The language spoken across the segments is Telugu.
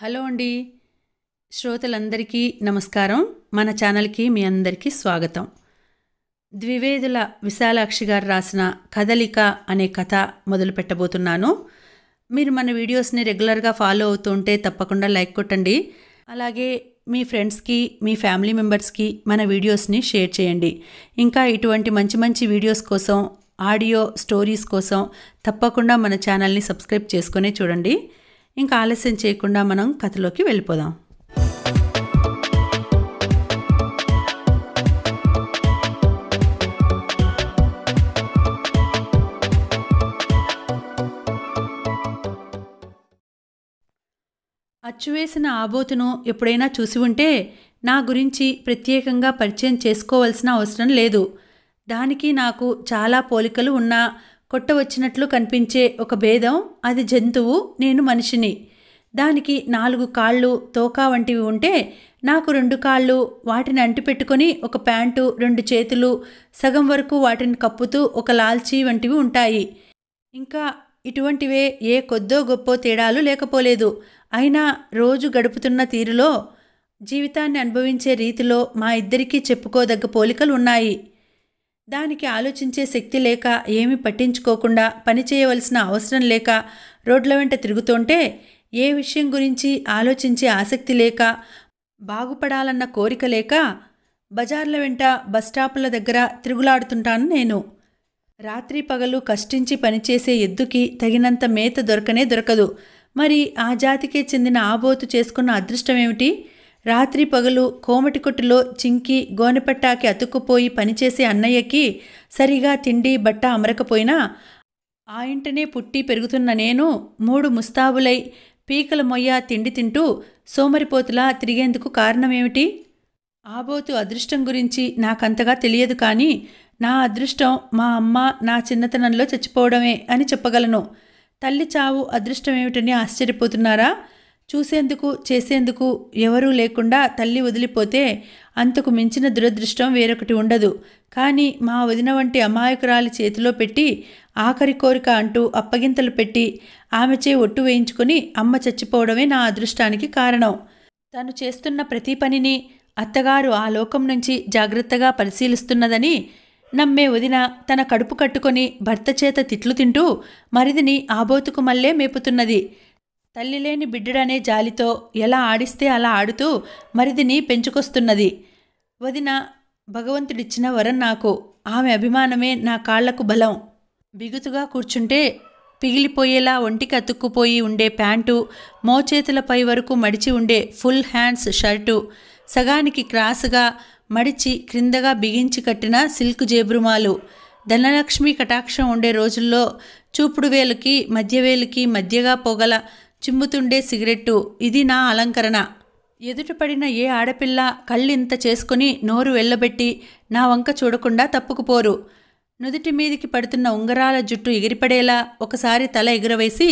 హలో అండి శ్రోతలందరికీ నమస్కారం మన ఛానల్కి మీ అందరికీ స్వాగతం ద్వివేదుల విశాలాక్షి గారు రాసిన కదలిక అనే కథ మొదలు పెట్టబోతున్నాను మీరు మన వీడియోస్ని రెగ్యులర్గా ఫాలో ఉంటే తప్పకుండా లైక్ కొట్టండి అలాగే మీ ఫ్రెండ్స్కి మీ ఫ్యామిలీ మెంబర్స్కి మన వీడియోస్ని షేర్ చేయండి ఇంకా ఇటువంటి మంచి మంచి వీడియోస్ కోసం ఆడియో స్టోరీస్ కోసం తప్పకుండా మన ఛానల్ని సబ్స్క్రైబ్ చేసుకునే చూడండి ఇంకా ఆలస్యం చేయకుండా మనం కథలోకి వెళ్ళిపోదాం అచ్చువేసిన ఆబోతును ఎప్పుడైనా చూసి ఉంటే నా గురించి ప్రత్యేకంగా పరిచయం చేసుకోవాల్సిన అవసరం లేదు దానికి నాకు చాలా పోలికలు ఉన్నా కొట్టవచ్చినట్లు కనిపించే ఒక భేదం అది జంతువు నేను మనిషిని దానికి నాలుగు కాళ్ళు తోకా వంటివి ఉంటే నాకు రెండు కాళ్ళు వాటిని అంటిపెట్టుకొని ఒక ప్యాంటు రెండు చేతులు సగం వరకు వాటిని కప్పుతూ ఒక లాల్చీ వంటివి ఉంటాయి ఇంకా ఇటువంటివే ఏ కొద్దో గొప్పో తేడాలు లేకపోలేదు అయినా రోజు గడుపుతున్న తీరులో జీవితాన్ని అనుభవించే రీతిలో మా ఇద్దరికీ చెప్పుకోదగ్గ పోలికలు ఉన్నాయి దానికి ఆలోచించే శక్తి లేక ఏమి పట్టించుకోకుండా పని చేయవలసిన అవసరం లేక రోడ్ల వెంట తిరుగుతుంటే ఏ విషయం గురించి ఆలోచించే ఆసక్తి లేక బాగుపడాలన్న కోరిక లేక బజార్ల వెంట బస్టాపుల దగ్గర తిరుగులాడుతుంటాను నేను రాత్రి పగలు కష్టించి పనిచేసే ఎద్దుకి తగినంత మేత దొరకనే దొరకదు మరి ఆ జాతికే చెందిన ఆబోతు చేసుకున్న అదృష్టం ఏమిటి రాత్రి పగలు కోమటికొట్టులో చింకి గోనెపట్టాకి అతుక్కుపోయి పనిచేసే అన్నయ్యకి సరిగా తిండి బట్ట అమరకపోయినా ఆ ఇంటనే పుట్టి పెరుగుతున్న నేను మూడు ముస్తాబులై పీకల మొయ్య తిండి తింటూ సోమరిపోతులా తిరిగేందుకు కారణమేమిటి ఆబోతు అదృష్టం గురించి నాకంతగా తెలియదు కానీ నా అదృష్టం మా అమ్మ నా చిన్నతనంలో చచ్చిపోవడమే అని చెప్పగలను తల్లి చావు అదృష్టం ఏమిటని ఆశ్చర్యపోతున్నారా చూసేందుకు చేసేందుకు ఎవరూ లేకుండా తల్లి వదిలిపోతే అంతకు మించిన దురదృష్టం వేరొకటి ఉండదు కానీ మా వదిన వంటి అమాయకురాలి చేతిలో పెట్టి ఆఖరి కోరిక అంటూ అప్పగింతలు పెట్టి ఆమెచే ఒట్టు వేయించుకుని అమ్మ చచ్చిపోవడమే నా అదృష్టానికి కారణం తను చేస్తున్న ప్రతి పనిని అత్తగారు ఆ లోకం నుంచి జాగ్రత్తగా పరిశీలిస్తున్నదని నమ్మే వదిన తన కడుపు కట్టుకొని భర్త చేత తిట్లు తింటూ మరిదిని ఆబోతుకు మల్లే మేపుతున్నది తల్లి లేని బిడ్డడనే జాలితో ఎలా ఆడిస్తే అలా ఆడుతూ మరిదిని పెంచుకొస్తున్నది వదిన భగవంతుడిచ్చిన వరం నాకు ఆమె అభిమానమే నా కాళ్లకు బలం బిగుతుగా కూర్చుంటే పిగిలిపోయేలా ఒంటికి అతుక్కుపోయి ఉండే ప్యాంటు మోచేతులపై వరకు మడిచి ఉండే ఫుల్ హ్యాండ్స్ షర్టు సగానికి క్రాస్గా మడిచి క్రిందగా బిగించి కట్టిన సిల్క్ జేబురుమాలు ధనలక్ష్మి కటాక్షం ఉండే రోజుల్లో చూపుడు వేలుకి మధ్యవేలుకి మధ్యగా పొగల చిమ్ముతుండే సిగరెట్టు ఇది నా అలంకరణ ఎదుటపడిన ఏ ఆడపిల్ల కళ్ళింత చేసుకుని నోరు వెళ్ళబెట్టి నా వంక చూడకుండా తప్పుకుపోరు నుదుటి మీదికి పడుతున్న ఉంగరాల జుట్టు ఎగిరిపడేలా ఒకసారి తల ఎగురవేసి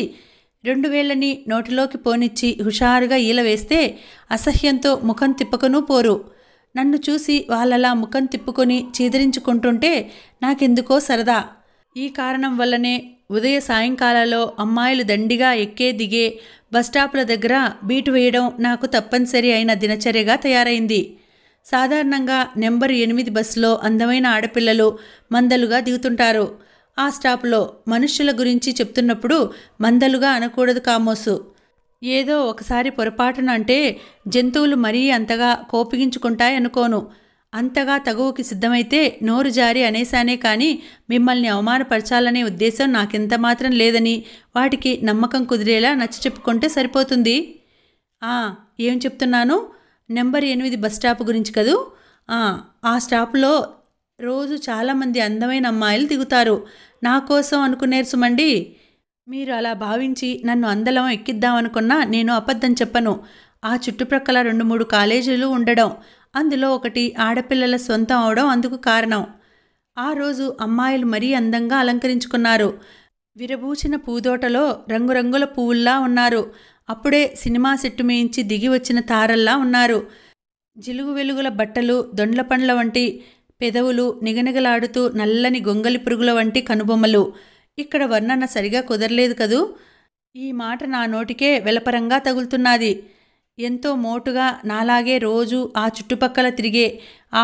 రెండు వేళ్ళని నోటిలోకి పోనిచ్చి హుషారుగా ఈలవేస్తే అసహ్యంతో ముఖం తిప్పకనూ పోరు నన్ను చూసి వాళ్ళలా ముఖం తిప్పుకొని చీదరించుకుంటుంటే నాకెందుకో సరదా ఈ కారణం వల్లనే ఉదయ సాయంకాలాల్లో అమ్మాయిలు దండిగా ఎక్కే దిగే బస్టాపుల దగ్గర బీటు వేయడం నాకు తప్పనిసరి అయిన దినచర్యగా తయారైంది సాధారణంగా నెంబర్ ఎనిమిది బస్సులో అందమైన ఆడపిల్లలు మందలుగా దిగుతుంటారు ఆ స్టాప్లో మనుషుల గురించి చెప్తున్నప్పుడు మందలుగా అనకూడదు కామోసు ఏదో ఒకసారి పొరపాటున అంటే జంతువులు మరీ అంతగా కోపగించుకుంటాయనుకోను అంతగా తగువకి సిద్ధమైతే నోరు జారి అనేశానే కానీ మిమ్మల్ని అవమానపరచాలనే ఉద్దేశం నాకెంత మాత్రం లేదని వాటికి నమ్మకం కుదిరేలా నచ్చ చెప్పుకుంటే సరిపోతుంది ఏం చెప్తున్నాను నెంబర్ ఎనిమిది బస్ స్టాప్ గురించి కదూ ఆ స్టాప్లో రోజు చాలామంది అందమైన అమ్మాయిలు దిగుతారు నా కోసం అనుకునేరు సుమండి మీరు అలా భావించి నన్ను అందలం ఎక్కిద్దామనుకున్నా నేను అబద్ధం చెప్పను ఆ చుట్టుప్రక్కల రెండు మూడు కాలేజీలు ఉండడం అందులో ఒకటి ఆడపిల్లల సొంతం అవడం అందుకు కారణం ఆ రోజు అమ్మాయిలు మరీ అందంగా అలంకరించుకున్నారు విరబూచిన పూదోటలో రంగురంగుల పువ్వుల్లా ఉన్నారు అప్పుడే సినిమా సెట్టు మేయించి దిగి వచ్చిన తారల్లా ఉన్నారు జిలుగు వెలుగుల బట్టలు దొండ్ల పండ్ల వంటి పెదవులు నిగనిగలాడుతూ నల్లని గొంగలి పురుగుల వంటి కనుబొమ్మలు ఇక్కడ వర్ణన సరిగా కుదరలేదు కదూ ఈ మాట నా నోటికే వెలపరంగా తగులుతున్నది ఎంతో మోటుగా నాలాగే రోజు ఆ చుట్టుపక్కల తిరిగే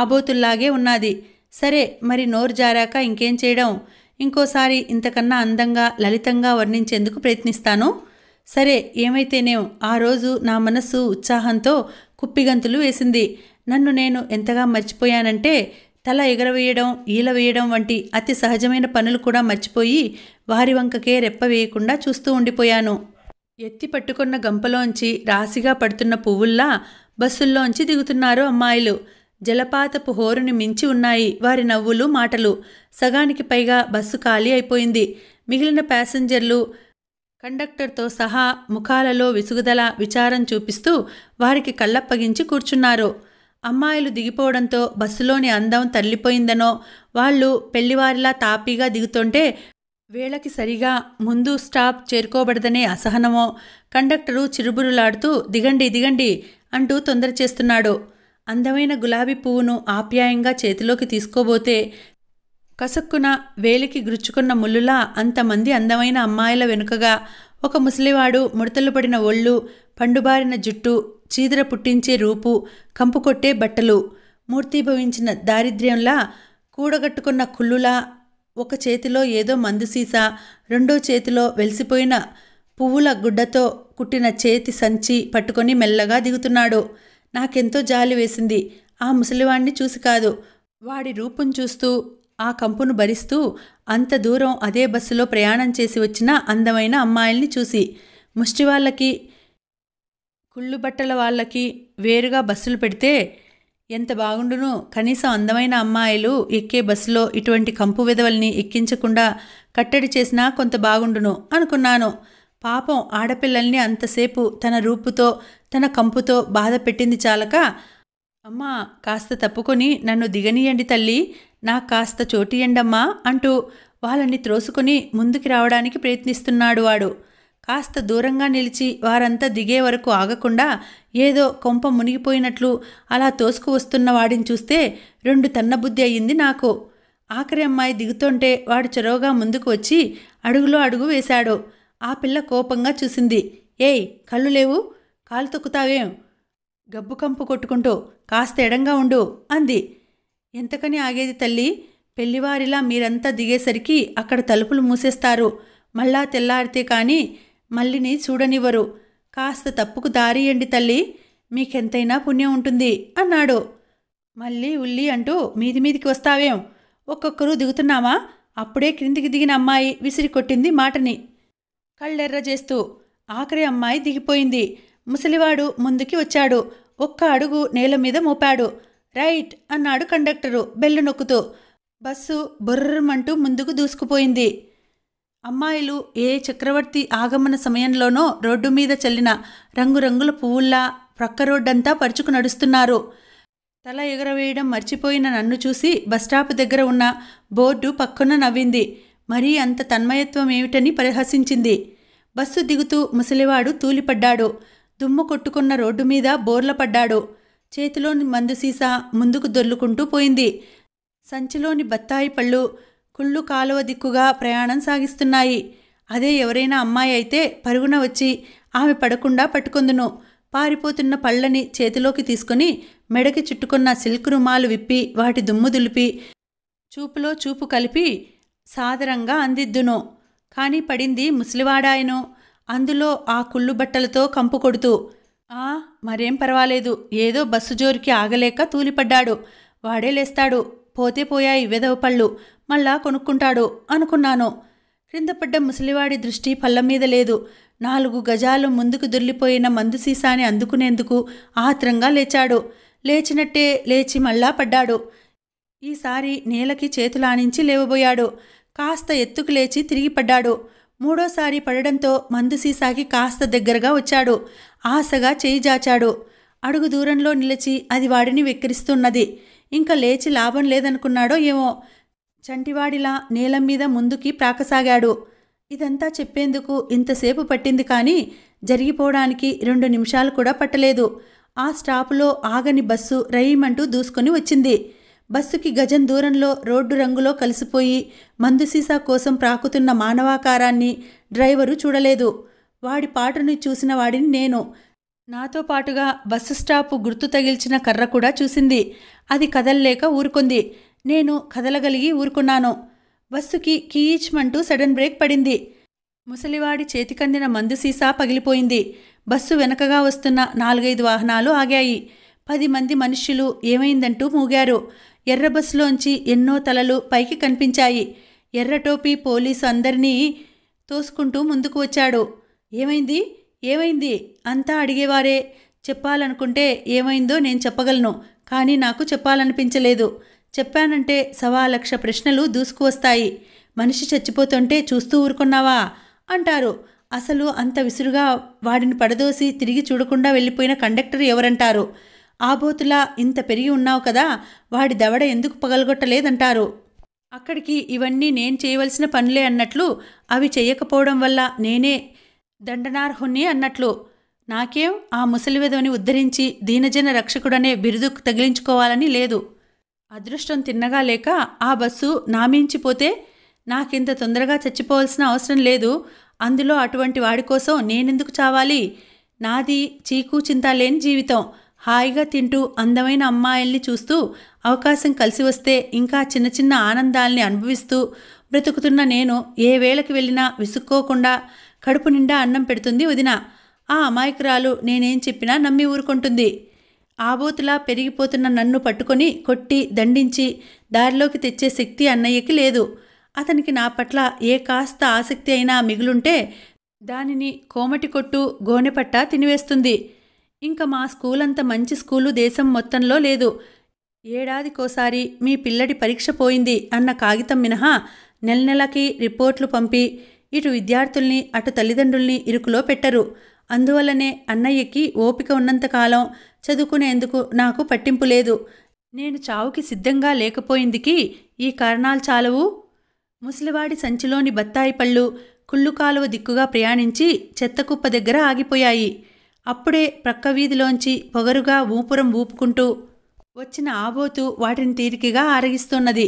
ఆబోతుల్లాగే ఉన్నది సరే మరి నోరు జారాక ఇంకేం చేయడం ఇంకోసారి ఇంతకన్నా అందంగా లలితంగా వర్ణించేందుకు ప్రయత్నిస్తాను సరే ఏమైతేనేం ఆ రోజు నా మనస్సు ఉత్సాహంతో కుప్పిగంతులు వేసింది నన్ను నేను ఎంతగా మర్చిపోయానంటే తల ఎగరవేయడం ఈల వేయడం వంటి అతి సహజమైన పనులు కూడా మర్చిపోయి వారి వంకకే రెప్ప వేయకుండా చూస్తూ ఉండిపోయాను ఎత్తి పట్టుకున్న గంపలోంచి రాశిగా పడుతున్న పువ్వుల్లా బస్సుల్లోంచి దిగుతున్నారు అమ్మాయిలు జలపాతపు హోరుని మించి ఉన్నాయి వారి నవ్వులు మాటలు సగానికి పైగా బస్సు ఖాళీ అయిపోయింది మిగిలిన ప్యాసింజర్లు కండక్టర్తో సహా ముఖాలలో విసుగుదల విచారం చూపిస్తూ వారికి కళ్ళప్పగించి కూర్చున్నారు అమ్మాయిలు దిగిపోవడంతో బస్సులోని అందం తల్లిపోయిందనో వాళ్ళు పెళ్లివారిలా తాపీగా దిగుతుంటే వేళకి సరిగా ముందు స్టాప్ చేరుకోబడదనే అసహనమో కండక్టరు చిరుబురులాడుతూ దిగండి దిగండి అంటూ తొందర చేస్తున్నాడు అందమైన గులాబీ పువ్వును ఆప్యాయంగా చేతిలోకి తీసుకోబోతే కసక్కున వేలికి గుచ్చుకున్న ముళ్ళులా అంతమంది అందమైన అమ్మాయిల వెనుకగా ఒక ముసలివాడు ముడతలు పడిన ఒళ్ళు పండుబారిన జుట్టు చీదర పుట్టించే రూపు కంపుకొట్టే బట్టలు మూర్తీభవించిన దారిద్ర్యంలా కూడగట్టుకున్న కుళ్ళులా ఒక చేతిలో ఏదో మందు సీసా రెండో చేతిలో వెలిసిపోయిన పువ్వుల గుడ్డతో కుట్టిన చేతి సంచి పట్టుకొని మెల్లగా దిగుతున్నాడు నాకెంతో జాలి వేసింది ఆ ముసలివాణ్ణి చూసి కాదు వాడి రూపం చూస్తూ ఆ కంపును భరిస్తూ అంత దూరం అదే బస్సులో ప్రయాణం చేసి వచ్చిన అందమైన అమ్మాయిల్ని చూసి ముష్టి వాళ్ళకి కుళ్ళు బట్టల వాళ్ళకి వేరుగా బస్సులు పెడితే ఎంత బాగుండును కనీసం అందమైన అమ్మాయిలు ఎక్కే బస్సులో ఇటువంటి కంపు విధవల్ని ఎక్కించకుండా కట్టడి చేసినా కొంత బాగుండును అనుకున్నాను పాపం ఆడపిల్లల్ని అంతసేపు తన రూపుతో తన కంపుతో బాధ పెట్టింది చాలక అమ్మా కాస్త తప్పుకొని నన్ను దిగనీయండి తల్లి నాకు కాస్త చోటియండమ్మా అంటూ వాళ్ళని త్రోసుకొని ముందుకు రావడానికి ప్రయత్నిస్తున్నాడు వాడు కాస్త దూరంగా నిలిచి వారంతా దిగే వరకు ఆగకుండా ఏదో కొంప మునిగిపోయినట్లు అలా తోసుకు వస్తున్న వాడిని చూస్తే రెండు తన్నబుద్ధి అయ్యింది నాకు ఆఖరి అమ్మాయి దిగుతుంటే వాడు చొరవగా ముందుకు వచ్చి అడుగులో అడుగు వేశాడు ఆ పిల్ల కోపంగా చూసింది ఏయ్ కళ్ళు లేవు కాలు తొక్కుతావేం గబ్బు కంపు కొట్టుకుంటూ కాస్త ఎడంగా ఉండు అంది ఎంతకని ఆగేది తల్లి పెళ్లివారిలా మీరంతా దిగేసరికి అక్కడ తలుపులు మూసేస్తారు మళ్ళా తెల్లారితే కానీ మల్లిని చూడనివ్వరు కాస్త తప్పుకు దారియండి తల్లి మీకెంతైనా పుణ్యం ఉంటుంది అన్నాడు మళ్ళీ ఉల్లి అంటూ మీది మీదికి వస్తావేం ఒక్కొక్కరు దిగుతున్నామా అప్పుడే క్రిందికి దిగిన అమ్మాయి విసిరి కొట్టింది మాటని కళ్ళెర్ర చేస్తూ ఆఖరి అమ్మాయి దిగిపోయింది ముసలివాడు ముందుకి వచ్చాడు ఒక్క అడుగు నేల మీద మోపాడు రైట్ అన్నాడు కండక్టరు బెల్లు నొక్కుతూ బస్సు బుర్రమంటూ ముందుకు దూసుకుపోయింది అమ్మాయిలు ఏ చక్రవర్తి ఆగమన సమయంలోనో రోడ్డు మీద చల్లిన రంగురంగుల పువ్వుల్లా ప్రక్క రోడ్డంతా పరుచుకు నడుస్తున్నారు తల ఎగరవేయడం మర్చిపోయిన నన్ను చూసి బస్టాప్ దగ్గర ఉన్న బోర్డు పక్కన నవ్వింది మరీ అంత తన్మయత్వం ఏమిటని పరిహసించింది బస్సు దిగుతూ ముసలివాడు తూలిపడ్డాడు దుమ్ము కొట్టుకున్న రోడ్డు మీద బోర్ల పడ్డాడు చేతిలోని మందు సీసా ముందుకు దొర్లుకుంటూ పోయింది సంచిలోని బత్తాయి పళ్ళు కుళ్ళు కాలువ దిక్కుగా ప్రయాణం సాగిస్తున్నాయి అదే ఎవరైనా అమ్మాయి అయితే పరుగున వచ్చి ఆమె పడకుండా పట్టుకుందును పారిపోతున్న పళ్ళని చేతిలోకి తీసుకుని మెడకి చుట్టుకున్న సిల్క్ రుమాలు విప్పి వాటి దుమ్ము దులిపి చూపులో చూపు కలిపి సాదరంగా అందిద్దును కానీ పడింది ముసలివాడాయను అందులో ఆ కుళ్ళు బట్టలతో కంపు కొడుతూ ఆ మరేం పర్వాలేదు ఏదో బస్సు జోరికి ఆగలేక తూలిపడ్డాడు వాడే లేస్తాడు పోతే పోయాయి వెదవ పళ్ళు మళ్ళా కొనుక్కుంటాడు అనుకున్నాను క్రిందపడ్డ ముసలివాడి దృష్టి పళ్ళ మీద లేదు నాలుగు గజాలు ముందుకు దొర్లిపోయిన మందు సీసాని అందుకునేందుకు ఆత్రంగా లేచాడు లేచినట్టే లేచి మళ్ళా పడ్డాడు ఈసారి నేలకి చేతులానించి లేవబోయాడు కాస్త ఎత్తుకు లేచి తిరిగి పడ్డాడు మూడోసారి పడడంతో మందు సీసాకి కాస్త దగ్గరగా వచ్చాడు ఆశగా చేయి జాచాడు అడుగు దూరంలో నిలిచి అది వాడిని వెక్కిరిస్తున్నది ఇంకా లేచి లాభం లేదనుకున్నాడో ఏమో చంటివాడిలా నేలం మీద ముందుకి ప్రాకసాగాడు ఇదంతా చెప్పేందుకు ఇంతసేపు పట్టింది కానీ జరిగిపోవడానికి రెండు నిమిషాలు కూడా పట్టలేదు ఆ స్టాపులో ఆగని బస్సు రయ్యమంటూ దూసుకొని వచ్చింది బస్సుకి గజం దూరంలో రోడ్డు రంగులో కలిసిపోయి మందు సీసా కోసం ప్రాకుతున్న మానవాకారాన్ని డ్రైవరు చూడలేదు వాడి పాటను చూసిన వాడిని నేను నాతో పాటుగా బస్సు స్టాపు గుర్తు తగిల్చిన కర్ర కూడా చూసింది అది కదల్లేక ఊరుకుంది నేను కదలగలిగి ఊరుకున్నాను బస్సుకి కీయిచ్మంటూ సడన్ బ్రేక్ పడింది ముసలివాడి చేతికందిన మందు సీసా పగిలిపోయింది బస్సు వెనకగా వస్తున్న నాలుగైదు వాహనాలు ఆగాయి పది మంది మనుష్యులు ఏమైందంటూ మూగారు ఎర్ర బస్సులోంచి ఎన్నో తలలు పైకి కనిపించాయి ఎర్ర టోపీ పోలీసు అందరినీ తోసుకుంటూ ముందుకు వచ్చాడు ఏమైంది ఏమైంది అంతా అడిగేవారే చెప్పాలనుకుంటే ఏమైందో నేను చెప్పగలను కానీ నాకు చెప్పాలనిపించలేదు చెప్పానంటే సవా లక్ష ప్రశ్నలు దూసుకువస్తాయి మనిషి చచ్చిపోతుంటే చూస్తూ ఊరుకున్నావా అంటారు అసలు అంత విసురుగా వాడిని పడదోసి తిరిగి చూడకుండా వెళ్ళిపోయిన కండక్టర్ ఎవరంటారు ఆబోతులా ఇంత పెరిగి ఉన్నావు కదా వాడి దవడ ఎందుకు పగలగొట్టలేదంటారు అక్కడికి ఇవన్నీ నేను చేయవలసిన పనులే అన్నట్లు అవి చేయకపోవడం వల్ల నేనే దండనార్హుణ్ణి అన్నట్లు నాకేం ఆ ముసలివెదవిని ఉద్ధరించి దీనజన రక్షకుడనే బిరుదు తగిలించుకోవాలని లేదు అదృష్టం తిన్నగా లేక ఆ బస్సు నామించిపోతే నాకింత తొందరగా చచ్చిపోవాల్సిన అవసరం లేదు అందులో అటువంటి వాడి కోసం నేనెందుకు చావాలి నాది చీకు చింత లేని జీవితం హాయిగా తింటూ అందమైన అమ్మాయిల్ని చూస్తూ అవకాశం కలిసి వస్తే ఇంకా చిన్న చిన్న ఆనందాల్ని అనుభవిస్తూ బ్రతుకుతున్న నేను ఏ వేళకి వెళ్ళినా విసుక్కోకుండా కడుపు నిండా అన్నం పెడుతుంది వదిన ఆ అమాయకురాలు నేనేం చెప్పినా నమ్మి ఊరుకుంటుంది ఆబోతులా పెరిగిపోతున్న నన్ను పట్టుకొని కొట్టి దండించి దారిలోకి తెచ్చే శక్తి అన్నయ్యకి లేదు అతనికి నా పట్ల ఏ కాస్త ఆసక్తి అయినా మిగులుంటే దానిని కోమటి కొట్టు గోనెపట్ట తినివేస్తుంది ఇంకా మా స్కూల్ అంత మంచి స్కూలు దేశం మొత్తంలో లేదు ఏడాదికోసారి మీ పిల్లడి పరీక్ష పోయింది అన్న కాగితం మినహా నెల నెలకి రిపోర్ట్లు పంపి ఇటు విద్యార్థుల్ని అటు తల్లిదండ్రుల్ని ఇరుకులో పెట్టరు అందువల్లనే అన్నయ్యకి ఓపిక ఉన్నంతకాలం చదువుకునేందుకు నాకు పట్టింపు లేదు నేను చావుకి సిద్ధంగా లేకపోయిందికి ఈ కారణాలు చాలవు ముసలివాడి సంచిలోని బత్తాయి పళ్ళు కుళ్ళు కాలువ దిక్కుగా ప్రయాణించి చెత్తకుప్ప దగ్గర ఆగిపోయాయి అప్పుడే ప్రక్క వీధిలోంచి పొగరుగా ఊపురం ఊపుకుంటూ వచ్చిన ఆబోతు వాటిని తీరికగా ఆరగిస్తున్నది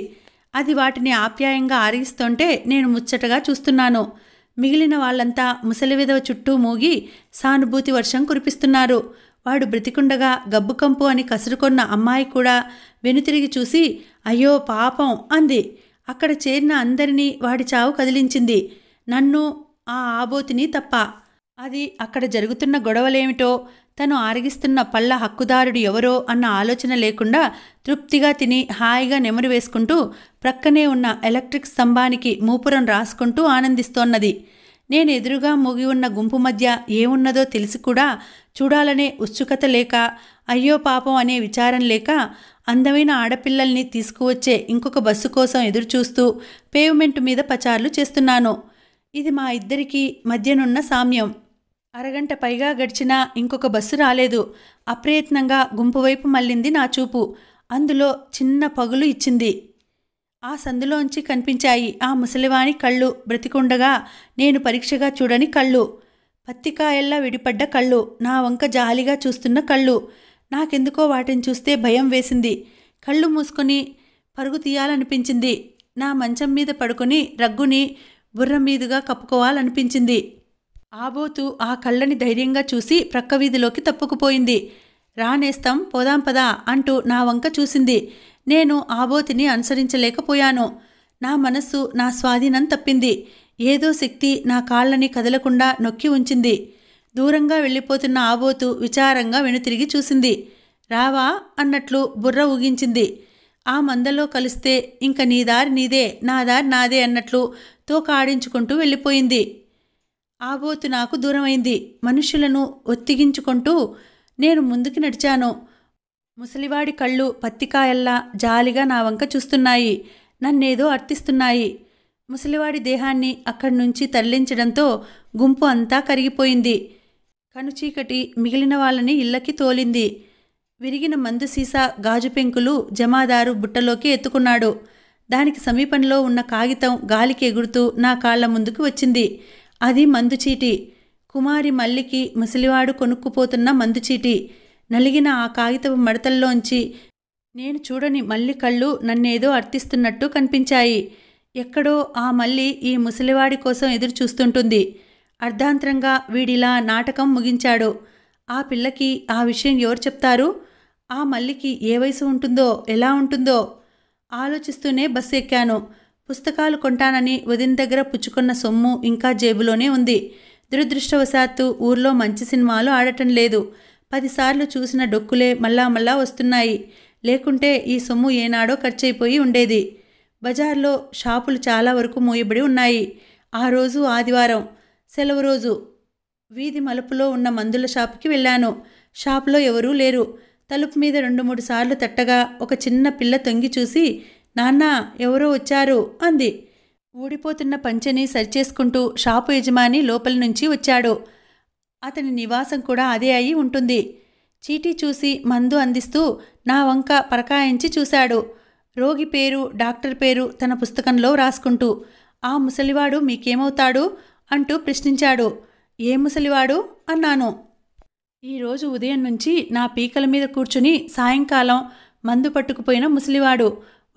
అది వాటిని ఆప్యాయంగా ఆరిస్తుంటే నేను ముచ్చటగా చూస్తున్నాను మిగిలిన వాళ్ళంతా ముసలి విధవ చుట్టూ మూగి సానుభూతి వర్షం కురిపిస్తున్నారు వాడు బ్రతికుండగా గబ్బుకంపు అని కసురుకొన్న అమ్మాయి కూడా వెనుతిరిగి చూసి అయ్యో పాపం అంది అక్కడ చేరిన అందరినీ వాడి చావు కదిలించింది నన్ను ఆ ఆబోతిని తప్ప అది అక్కడ జరుగుతున్న గొడవలేమిటో తను ఆరగిస్తున్న పళ్ళ హక్కుదారుడు ఎవరో అన్న ఆలోచన లేకుండా తృప్తిగా తిని హాయిగా నెమరు వేసుకుంటూ ప్రక్కనే ఉన్న ఎలక్ట్రిక్ స్తంభానికి మూపురం రాసుకుంటూ ఆనందిస్తోన్నది నేను ఎదురుగా ముగి ఉన్న గుంపు మధ్య ఏమున్నదో తెలిసి కూడా చూడాలనే ఉత్సుకత లేక అయ్యో పాపం అనే విచారం లేక అందమైన ఆడపిల్లల్ని తీసుకువచ్చే ఇంకొక బస్సు కోసం ఎదురుచూస్తూ పేవ్మెంట్ మీద పచార్లు చేస్తున్నాను ఇది మా ఇద్దరికీ మధ్యనున్న సామ్యం అరగంట పైగా గడిచినా ఇంకొక బస్సు రాలేదు అప్రయత్నంగా గుంపు వైపు మళ్ళింది నా చూపు అందులో చిన్న పగులు ఇచ్చింది ఆ సందులోంచి కనిపించాయి ఆ ముసలివాణి కళ్ళు బ్రతికుండగా నేను పరీక్షగా చూడని కళ్ళు పత్తికాయల్లా విడిపడ్డ కళ్ళు నా వంక జాలిగా చూస్తున్న కళ్ళు నాకెందుకో వాటిని చూస్తే భయం వేసింది కళ్ళు మూసుకొని పరుగు తీయాలనిపించింది నా మంచం మీద పడుకుని రగ్గుని బుర్ర మీదుగా కప్పుకోవాలనిపించింది ఆబోతు ఆ కళ్ళని ధైర్యంగా చూసి ప్రక్క వీధిలోకి తప్పుకుపోయింది రానేస్తాం పోదాం పదా అంటూ నా వంక చూసింది నేను ఆబోతిని అనుసరించలేకపోయాను నా మనస్సు నా స్వాధీనం తప్పింది ఏదో శక్తి నా కాళ్ళని కదలకుండా నొక్కి ఉంచింది దూరంగా వెళ్ళిపోతున్న ఆబోతు విచారంగా వెనుతిరిగి చూసింది రావా అన్నట్లు బుర్ర ఊగించింది ఆ మందలో కలిస్తే ఇంక నీ దారి నీదే నా దారి నాదే అన్నట్లు తోకాడించుకుంటూ వెళ్ళిపోయింది ఆబోతు నాకు దూరమైంది మనుషులను ఒత్తిగించుకుంటూ నేను ముందుకు నడిచాను ముసలివాడి కళ్ళు పత్తికాయల్లా జాలిగా నా వంక చూస్తున్నాయి నన్నేదో అర్థిస్తున్నాయి ముసలివాడి దేహాన్ని అక్కడి నుంచి తరలించడంతో గుంపు అంతా కరిగిపోయింది కనుచీకటి మిగిలిన వాళ్ళని ఇళ్ళకి తోలింది విరిగిన మందు సీసా గాజు పెంకులు జమాదారు బుట్టలోకి ఎత్తుకున్నాడు దానికి సమీపంలో ఉన్న కాగితం గాలికి ఎగురుతూ నా కాళ్ల ముందుకు వచ్చింది అది మందుచీటి కుమారి మల్లికి ముసలివాడు కొనుక్కుపోతున్న మందుచీటి నలిగిన ఆ కాగితపు మడతల్లోంచి నేను చూడని మల్లి కళ్ళు నన్నేదో అర్థిస్తున్నట్టు కనిపించాయి ఎక్కడో ఆ మల్లి ఈ ముసలివాడి కోసం ఎదురు చూస్తుంటుంది అర్ధాంతరంగా వీడిలా నాటకం ముగించాడు ఆ పిల్లకి ఆ విషయం ఎవరు చెప్తారు ఆ మల్లికి ఏ వయసు ఉంటుందో ఎలా ఉంటుందో ఆలోచిస్తూనే బస్సు ఎక్కాను పుస్తకాలు కొంటానని వదిన దగ్గర పుచ్చుకున్న సొమ్ము ఇంకా జేబులోనే ఉంది దురదృష్టవశాత్తు ఊర్లో మంచి సినిమాలు ఆడటం లేదు పదిసార్లు చూసిన డొక్కులే మళ్ళా మళ్ళా వస్తున్నాయి లేకుంటే ఈ సొమ్ము ఏనాడో ఖర్చయిపోయి ఉండేది బజార్లో షాపులు చాలా వరకు మూయబడి ఉన్నాయి ఆ రోజు ఆదివారం సెలవు రోజు వీధి మలుపులో ఉన్న మందుల షాపుకి వెళ్ళాను షాపులో ఎవరూ లేరు తలుపు మీద రెండు మూడు సార్లు తట్టగా ఒక చిన్న పిల్ల తొంగి చూసి నాన్న ఎవరో వచ్చారు అంది ఊడిపోతున్న పంచెని సరిచేసుకుంటూ షాపు యజమాని లోపల నుంచి వచ్చాడు అతని నివాసం కూడా అదే అయి ఉంటుంది చీటీ చూసి మందు అందిస్తూ నా వంక పరకాయించి చూశాడు రోగి పేరు డాక్టర్ పేరు తన పుస్తకంలో రాసుకుంటూ ఆ ముసలివాడు మీకేమవుతాడు అంటూ ప్రశ్నించాడు ఏ ముసలివాడు అన్నాను ఈరోజు ఉదయం నుంచి నా పీకల మీద కూర్చుని సాయంకాలం మందు పట్టుకుపోయిన ముసలివాడు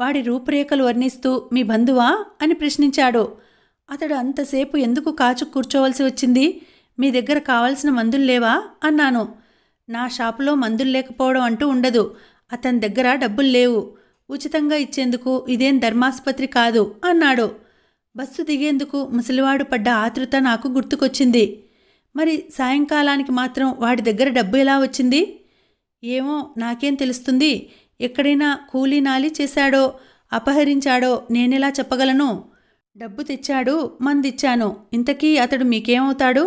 వాడి రూపురేఖలు వర్ణిస్తూ మీ బంధువా అని ప్రశ్నించాడు అతడు అంతసేపు ఎందుకు కాచు కూర్చోవలసి వచ్చింది మీ దగ్గర కావలసిన మందులు లేవా అన్నాను నా షాపులో మందులు లేకపోవడం అంటూ ఉండదు అతని దగ్గర డబ్బులు లేవు ఉచితంగా ఇచ్చేందుకు ఇదేం ధర్మాసుపత్రి కాదు అన్నాడు బస్సు దిగేందుకు ముసలివాడు పడ్డ ఆతృత నాకు గుర్తుకొచ్చింది మరి సాయంకాలానికి మాత్రం వాడి దగ్గర డబ్బు ఎలా వచ్చింది ఏమో నాకేం తెలుస్తుంది ఎక్కడైనా కూలీనాలి చేశాడో అపహరించాడో నేనెలా చెప్పగలను డబ్బు తెచ్చాడు మందిచ్చాను ఇంతకీ అతడు మీకేమవుతాడు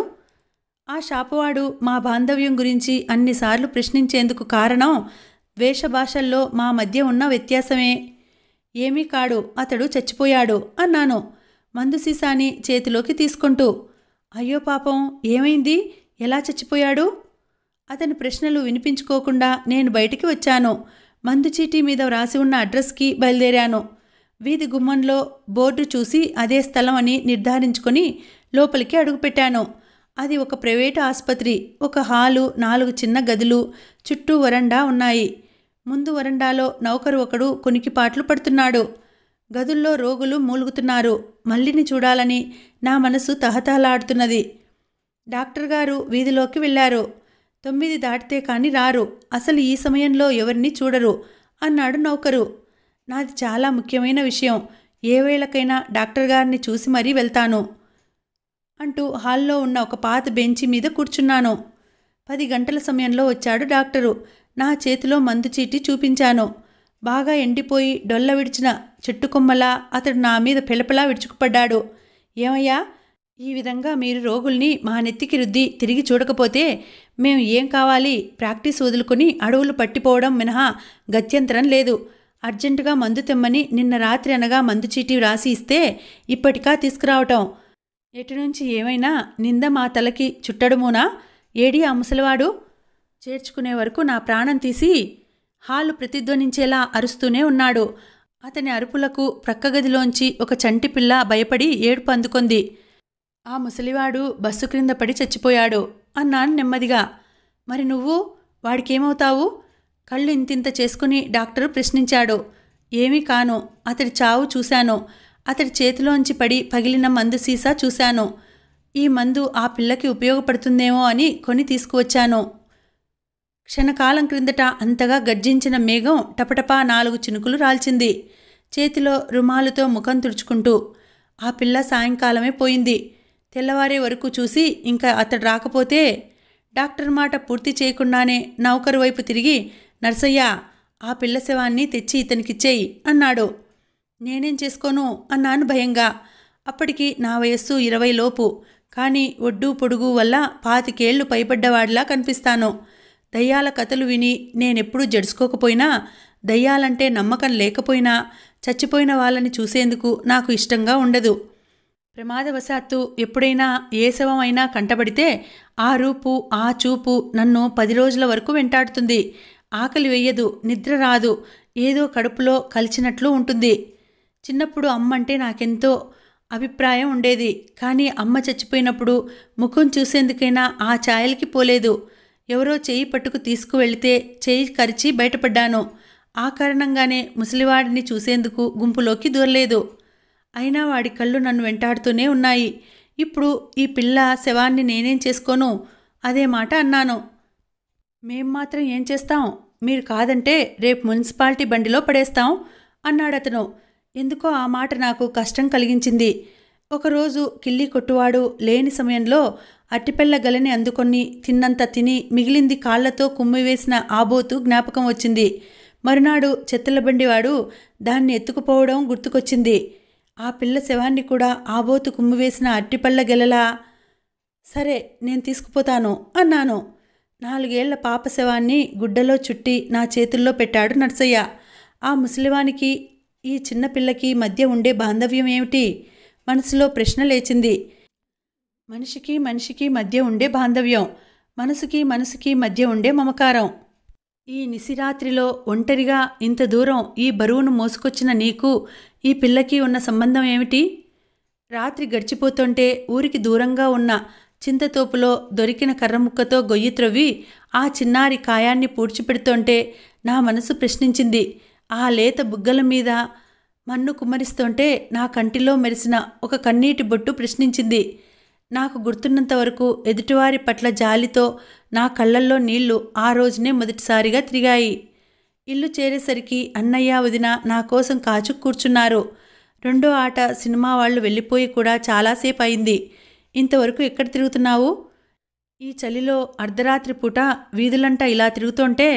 ఆ షాపువాడు మా బాంధవ్యం గురించి అన్నిసార్లు ప్రశ్నించేందుకు కారణం వేషభాషల్లో మా మధ్య ఉన్న వ్యత్యాసమే ఏమీ కాడు అతడు చచ్చిపోయాడు అన్నాను మందు సీసాని చేతిలోకి తీసుకుంటూ అయ్యో పాపం ఏమైంది ఎలా చచ్చిపోయాడు అతని ప్రశ్నలు వినిపించుకోకుండా నేను బయటికి వచ్చాను మందుచీటీ మీద వ్రాసి ఉన్న అడ్రస్కి బయలుదేరాను వీధి గుమ్మంలో బోర్డు చూసి అదే స్థలం అని నిర్ధారించుకొని లోపలికి అడుగుపెట్టాను అది ఒక ప్రైవేటు ఆసుపత్రి ఒక హాలు నాలుగు చిన్న గదులు చుట్టూ వరండా ఉన్నాయి ముందు వరండాలో నౌకరు ఒకడు కొనికిపాట్లు పడుతున్నాడు గదుల్లో రోగులు మూలుగుతున్నారు మల్లిని చూడాలని నా మనసు తహతహలాడుతున్నది డాక్టర్ గారు వీధిలోకి వెళ్ళారు తొమ్మిది దాటితే కానీ రారు అసలు ఈ సమయంలో ఎవరిని చూడరు అన్నాడు నౌకరు నాది చాలా ముఖ్యమైన విషయం ఏ వేళకైనా డాక్టర్ గారిని చూసి మరీ వెళ్తాను అంటూ హాల్లో ఉన్న ఒక పాత బెంచి మీద కూర్చున్నాను పది గంటల సమయంలో వచ్చాడు డాక్టరు నా చేతిలో మందు చీటి చూపించాను బాగా ఎండిపోయి డొల్ల విడిచిన చెట్టు కొమ్మలా అతడు నా మీద పిలపలా విడుచుకుపడ్డాడు ఏమయ్యా ఈ విధంగా మీరు రోగుల్ని మా నెత్తికి రుద్ది తిరిగి చూడకపోతే మేము ఏం కావాలి ప్రాక్టీస్ వదులుకుని అడవులు పట్టిపోవడం మినహా గత్యంతరం లేదు అర్జెంటుగా మందు తెమ్మని నిన్న రాత్రి అనగా మందు చీటీ రాసి ఇస్తే ఇప్పటికా తీసుకురావటం ఎటు నుంచి ఏమైనా నింద మా తలకి చుట్టడమూనా ఏడి ఆ ముసలివాడు చేర్చుకునే వరకు నా ప్రాణం తీసి హాలు ప్రతిధ్వనించేలా అరుస్తూనే ఉన్నాడు అతని అరుపులకు ప్రక్కగదిలోంచి ఒక చంటి పిల్ల భయపడి ఏడుపు అందుకుంది ఆ ముసలివాడు బస్సు క్రింద పడి చచ్చిపోయాడు అన్నాను నెమ్మదిగా మరి నువ్వు వాడికేమవుతావు కళ్ళు ఇంతింత చేసుకుని డాక్టర్ ప్రశ్నించాడు ఏమీ కాను అతడి చావు చూశాను అతడి చేతిలోంచి పడి పగిలిన మందు సీసా చూశాను ఈ మందు ఆ పిల్లకి ఉపయోగపడుతుందేమో అని కొని తీసుకువచ్చాను క్షణకాలం క్రిందట అంతగా గర్జించిన మేఘం టపటపా నాలుగు చినుకులు రాల్చింది చేతిలో రుమాలుతో ముఖం తుడుచుకుంటూ ఆ పిల్ల సాయంకాలమే పోయింది తెల్లవారే వరకు చూసి ఇంకా అతడు రాకపోతే డాక్టర్ మాట పూర్తి చేయకుండానే నౌకరు వైపు తిరిగి నర్సయ్య ఆ పిల్ల శవాన్ని తెచ్చి ఇతనికిచ్చేయి అన్నాడు నేనేం చేసుకోను అన్నాను భయంగా అప్పటికి నా వయస్సు ఇరవై లోపు కానీ ఒడ్డు పొడుగు వల్ల పాతికేళ్లు పైబడ్డవాడిలా కనిపిస్తాను దయ్యాల కథలు విని నేనెప్పుడూ జడుచుకోకపోయినా దయ్యాలంటే నమ్మకం లేకపోయినా చచ్చిపోయిన వాళ్ళని చూసేందుకు నాకు ఇష్టంగా ఉండదు ప్రమాదవశాత్తు ఎప్పుడైనా ఏ శవమైనా కంటబడితే ఆ రూపు ఆ చూపు నన్ను పది రోజుల వరకు వెంటాడుతుంది ఆకలి వేయదు నిద్ర రాదు ఏదో కడుపులో కలిచినట్లు ఉంటుంది చిన్నప్పుడు అమ్మంటే నాకెంతో అభిప్రాయం ఉండేది కానీ అమ్మ చచ్చిపోయినప్పుడు ముఖం చూసేందుకైనా ఆ ఛాయలకి పోలేదు ఎవరో చేయి పట్టుకు తీసుకువెళితే చేయి కరిచి బయటపడ్డాను ఆ కారణంగానే ముసలివాడిని చూసేందుకు గుంపులోకి దూరలేదు అయినా వాడి కళ్ళు నన్ను వెంటాడుతూనే ఉన్నాయి ఇప్పుడు ఈ పిల్ల శవాన్ని నేనేం చేసుకోను అదే మాట అన్నాను మేం మాత్రం ఏం చేస్తాం మీరు కాదంటే రేపు మున్సిపాలిటీ బండిలో పడేస్తాం అన్నాడతను ఎందుకో ఆ మాట నాకు కష్టం కలిగించింది ఒకరోజు కిల్లి కొట్టువాడు లేని సమయంలో అట్టిపెల్ల గలని అందుకొని తిన్నంత తిని మిగిలింది కాళ్లతో కుమ్మివేసిన ఆబోతు జ్ఞాపకం వచ్చింది మరునాడు చెత్తల బండివాడు దాన్ని ఎత్తుకుపోవడం గుర్తుకొచ్చింది ఆ పిల్ల శవాన్ని కూడా ఆబోతు కుమ్ము వేసిన అట్టిపళ్ళ గెలలా సరే నేను తీసుకుపోతాను అన్నాను నాలుగేళ్ల పాప శవాన్ని గుడ్డలో చుట్టి నా చేతుల్లో పెట్టాడు నర్సయ్య ఆ ముసలివానికి ఈ చిన్నపిల్లకి మధ్య ఉండే బాంధవ్యం ఏమిటి మనసులో ప్రశ్న లేచింది మనిషికి మనిషికి మధ్య ఉండే బాంధవ్యం మనసుకి మనసుకి మధ్య ఉండే మమకారం ఈ నిసిరాత్రిలో ఒంటరిగా ఇంత దూరం ఈ బరువును మోసుకొచ్చిన నీకు ఈ పిల్లకి ఉన్న సంబంధం ఏమిటి రాత్రి గడిచిపోతుంటే ఊరికి దూరంగా ఉన్న చింతతోపులో దొరికిన కర్రముక్కతో గొయ్యి త్రవ్వి ఆ చిన్నారి కాయాన్ని పూడ్చిపెడుతుంటే నా మనసు ప్రశ్నించింది ఆ లేత బుగ్గల మీద మన్ను కుమ్మరిస్తుంటే నా కంటిలో మెరిసిన ఒక కన్నీటి బొట్టు ప్రశ్నించింది నాకు గుర్తున్నంత వరకు ఎదుటివారి పట్ల జాలితో నా కళ్ళల్లో నీళ్లు ఆ రోజునే మొదటిసారిగా తిరిగాయి ఇల్లు చేరేసరికి అన్నయ్య వదిన నా కోసం కాచు కూర్చున్నారు రెండో ఆట సినిమా వాళ్ళు వెళ్ళిపోయి కూడా చాలాసేపు అయింది ఇంతవరకు ఎక్కడ తిరుగుతున్నావు ఈ చలిలో అర్ధరాత్రి పూట వీధులంటా ఇలా తిరుగుతుంటే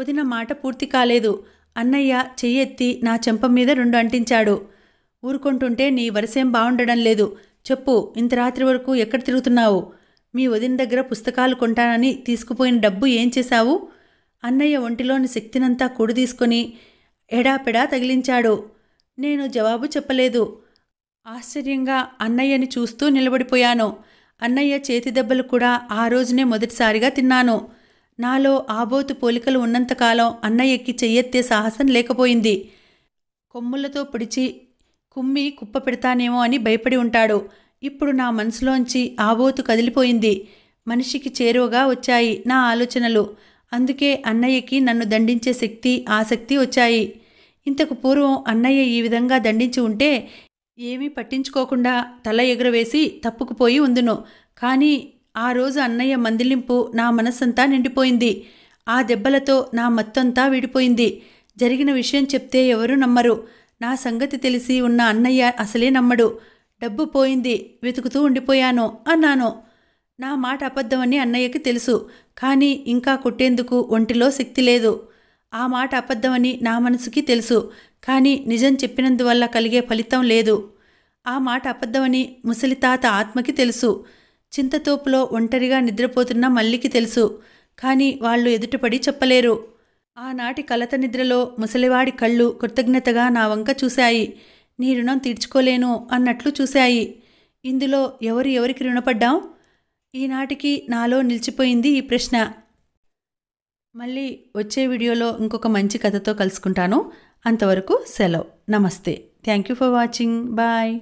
వదిన మాట పూర్తి కాలేదు అన్నయ్య చెయ్యెత్తి నా చెంప మీద రెండు అంటించాడు ఊరుకుంటుంటే నీ వరసేం బాగుండడం లేదు చెప్పు ఇంత రాత్రి వరకు ఎక్కడ తిరుగుతున్నావు మీ వదిన దగ్గర పుస్తకాలు కొంటానని తీసుకుపోయిన డబ్బు ఏం చేశావు అన్నయ్య ఒంటిలోని శక్తినంతా కూడి తీసుకొని ఎడాపెడా తగిలించాడు నేను జవాబు చెప్పలేదు ఆశ్చర్యంగా అన్నయ్యని చూస్తూ నిలబడిపోయాను అన్నయ్య చేతి దెబ్బలు కూడా ఆ రోజునే మొదటిసారిగా తిన్నాను నాలో ఆబోతు పోలికలు ఉన్నంతకాలం అన్నయ్యకి చెయ్యెత్తే సాహసం లేకపోయింది కొమ్ములతో పొడిచి కుమ్మి కుప్ప పెడతానేమో అని భయపడి ఉంటాడు ఇప్పుడు నా మనసులోంచి ఆబోతు కదిలిపోయింది మనిషికి చేరువగా వచ్చాయి నా ఆలోచనలు అందుకే అన్నయ్యకి నన్ను దండించే శక్తి ఆసక్తి వచ్చాయి ఇంతకు పూర్వం అన్నయ్య ఈ విధంగా దండించి ఉంటే ఏమీ పట్టించుకోకుండా తల ఎగురవేసి తప్పుకుపోయి ఉందును కానీ ఆ రోజు అన్నయ్య మందిలింపు నా మనస్సంతా నిండిపోయింది ఆ దెబ్బలతో నా మత్తంతా విడిపోయింది జరిగిన విషయం చెప్తే ఎవరూ నమ్మరు నా సంగతి తెలిసి ఉన్న అన్నయ్య అసలే నమ్మడు డబ్బు పోయింది వెతుకుతూ ఉండిపోయాను అన్నాను నా మాట అబద్ధమని అన్నయ్యకి తెలుసు కానీ ఇంకా కొట్టేందుకు ఒంటిలో శక్తి లేదు ఆ మాట అబద్ధమని నా మనసుకి తెలుసు కానీ నిజం చెప్పినందువల్ల కలిగే ఫలితం లేదు ఆ మాట అబద్ధమని ముసలితాత ఆత్మకి తెలుసు చింతతోపులో ఒంటరిగా నిద్రపోతున్న మల్లికి తెలుసు కానీ వాళ్ళు ఎదుటపడి చెప్పలేరు ఆనాటి కలత నిద్రలో ముసలివాడి కళ్ళు కృతజ్ఞతగా నా వంక చూశాయి నీ రుణం తీర్చుకోలేను అన్నట్లు చూశాయి ఇందులో ఎవరు ఎవరికి రుణపడ్డాం ఈనాటికి నాలో నిలిచిపోయింది ఈ ప్రశ్న మళ్ళీ వచ్చే వీడియోలో ఇంకొక మంచి కథతో కలుసుకుంటాను అంతవరకు సెలవు నమస్తే thank you for watching bye